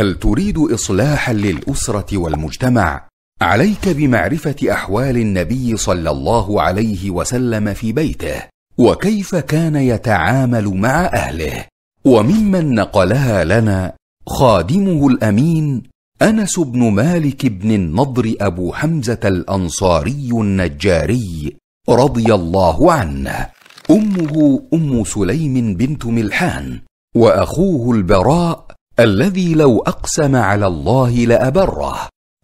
هل تريد اصلاحا للاسره والمجتمع عليك بمعرفه احوال النبي صلى الله عليه وسلم في بيته وكيف كان يتعامل مع اهله وممن نقلها لنا خادمه الامين انس بن مالك بن النضر ابو حمزه الانصاري النجاري رضي الله عنه امه ام سليم بنت ملحان واخوه البراء الذي لو اقسم على الله لابره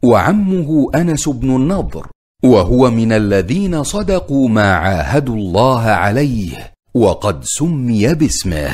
وعمه انس بن النضر وهو من الذين صدقوا ما عاهدوا الله عليه وقد سمي باسمه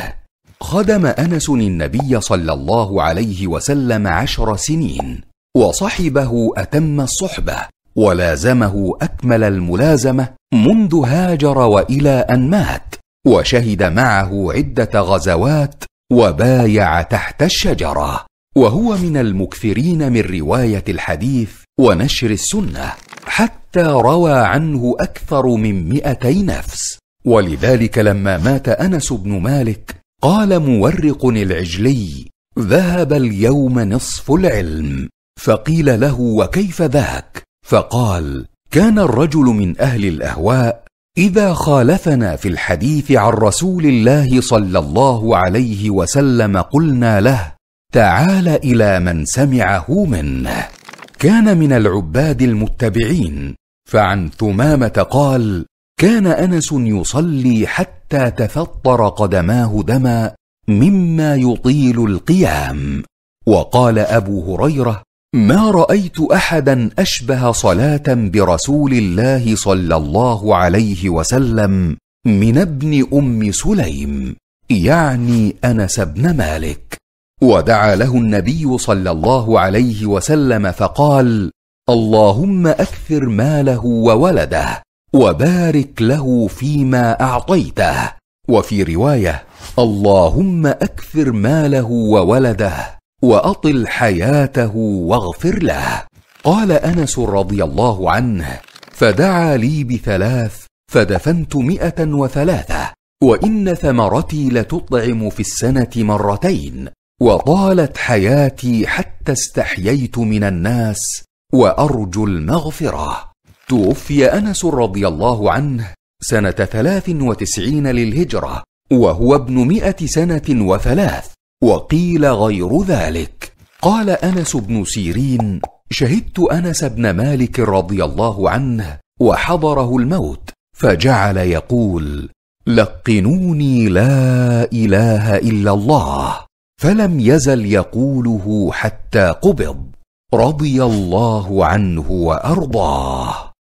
خدم انس النبي صلى الله عليه وسلم عشر سنين وصحبه اتم الصحبه ولازمه اكمل الملازمه منذ هاجر والى ان مات وشهد معه عده غزوات وبايع تحت الشجره وهو من المكثرين من روايه الحديث ونشر السنه حتى روى عنه اكثر من مئتي نفس ولذلك لما مات انس بن مالك قال مورق العجلي ذهب اليوم نصف العلم فقيل له وكيف ذاك فقال كان الرجل من اهل الاهواء اذا خالفنا في الحديث عن رسول الله صلى الله عليه وسلم قلنا له تعال الى من سمعه منه كان من العباد المتبعين فعن ثمامه قال كان انس يصلي حتى تفطر قدماه دما مما يطيل القيام وقال ابو هريره ما رايت احدا اشبه صلاه برسول الله صلى الله عليه وسلم من ابن ام سليم يعني انس بن مالك ودعا له النبي صلى الله عليه وسلم فقال اللهم اكثر ماله وولده وبارك له فيما اعطيته وفي روايه اللهم اكثر ماله وولده واطل حياته واغفر له قال انس رضي الله عنه فدعا لي بثلاث فدفنت مئه وثلاثه وان ثمرتي لتطعم في السنه مرتين وطالت حياتي حتى استحييت من الناس وارجو المغفره توفي انس رضي الله عنه سنه ثلاث وتسعين للهجره وهو ابن مئه سنه وثلاث وقيل غير ذلك قال انس بن سيرين شهدت انس بن مالك رضي الله عنه وحضره الموت فجعل يقول لقنوني لا اله الا الله فلم يزل يقوله حتى قبض رضي الله عنه وارضاه